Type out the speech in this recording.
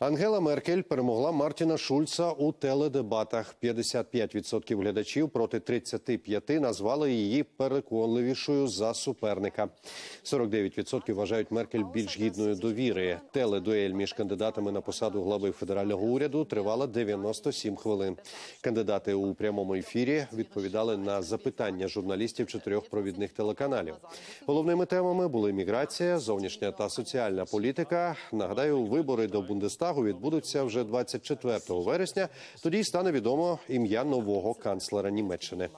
Ангела Меркель перемогла Мартіна Шульца у теледебатах. 55% глядачів проти 35% назвали її переконливішою за суперника. 49% вважають Меркель більш гідною довіри. Теледуель між кандидатами на посаду глави федерального уряду тривала 97 хвилин. Кандидати у прямому ефірі відповідали на запитання журналістів чотирьох провідних телеканалів. Головними темами були міграція, зовнішня та соціальна політика. Нагадаю, вибори до Бундестагу Бундестагу відбудуться вже 24 вересня. Тоді стане відомо ім'я нового канцлера Німеччини.